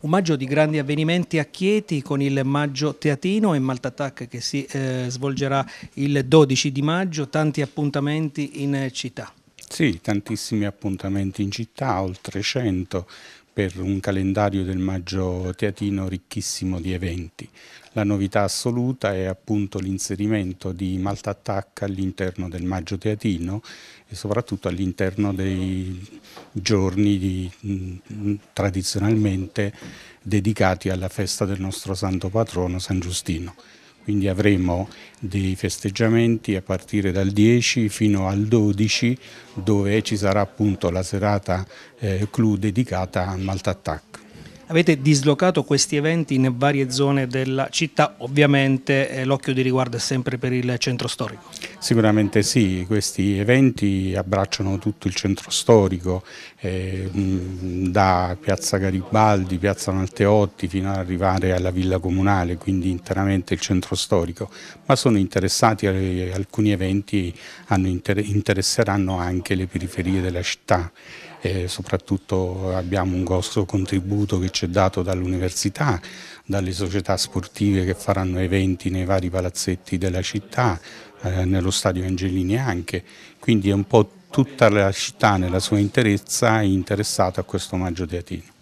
Un maggio di grandi avvenimenti a Chieti con il maggio teatino e Maltatac che si eh, svolgerà il 12 di maggio, tanti appuntamenti in città. Sì, tantissimi appuntamenti in città, oltre 100, per un calendario del Maggio Teatino ricchissimo di eventi. La novità assoluta è appunto l'inserimento di Malta Attacca all'interno del Maggio Teatino e soprattutto all'interno dei giorni di, mh, mm, tradizionalmente dedicati alla festa del nostro santo patrono San Giustino quindi avremo dei festeggiamenti a partire dal 10 fino al 12 dove ci sarà appunto la serata eh, clou dedicata al Malta Attack. Avete dislocato questi eventi in varie zone della città, ovviamente eh, l'occhio di riguardo è sempre per il centro storico. Sicuramente sì, questi eventi abbracciano tutto il centro storico, eh, da Piazza Garibaldi, Piazza Malteotti fino ad arrivare alla Villa Comunale, quindi interamente il centro storico, ma sono interessati alcuni eventi, inter interesseranno anche le periferie della città. Eh, soprattutto abbiamo un grosso contributo che ci è dato dall'università, dalle società sportive che faranno eventi nei vari palazzetti della città, eh, nello stadio Angelini anche, quindi è un po' tutta la città nella sua interezza interessata a questo omaggio teatino.